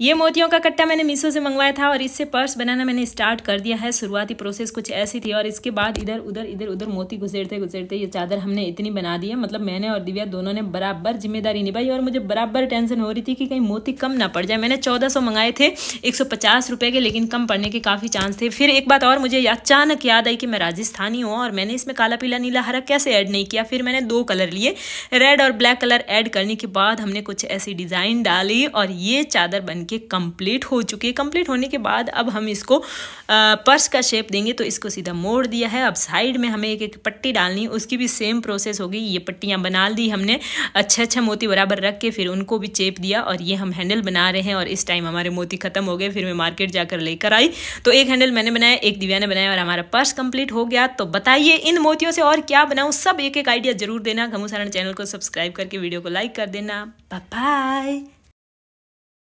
ये मोतियों का कट्टा मैंने मीशो से मंगवाया था और इससे पर्स बनाना मैंने स्टार्ट कर दिया है शुरुआती प्रोसेस कुछ ऐसी थी और इसके बाद इधर उधर इधर उधर मोती गुजरते गुजरते ये चादर हमने इतनी बना दी है मतलब मैंने और दिव्या दोनों ने बराबर जिम्मेदारी निभाई और मुझे बराबर टेंशन हो रही थी कि कहीं मोती कम ना पड़ जाए मैंने चौदह मंगाए थे एक रुपए के लेकिन कम पड़ने के काफ़ी चांस थे फिर एक बात और मुझे अचानक याद आई कि मैं राजस्थानी हूँ और मैंने इसमें काला पीला नीला हरा कैसे ऐड नहीं किया फिर मैंने दो कलर लिए रेड और ब्लैक कलर ऐड करने के बाद हमने कुछ ऐसी डिज़ाइन डाली और ये चादर बन बनके कंप्लीट हो चुकी है कंप्लीट होने के बाद अब हम इसको पर्स का शेप देंगे तो इसको सीधा मोड़ दिया है अब साइड में हमें एक एक पट्टी डालनी उसकी भी सेम प्रोसेस होगी ये पट्टियाँ बना दी हमने अच्छे अच्छे मोती बराबर रख के फिर उनको भी चेप दिया और ये हम हैंडल बना रहे हैं और इस टाइम हमारे मोती ख़त्म हो गए फिर मैं मार्केट जाकर लेकर आई तो एक हैंडल मैंने बनाया एक दिव्या ने बनाया और हमारा पर्स कंप्लीट हो गया तो बताइए इन मोतियों से और क्या बनाऊँ सब एक एक आइडिया ज़रूर देना घमू सारण चैनल को सब्सक्राइब करके वीडियो को लाइक कर देना बाय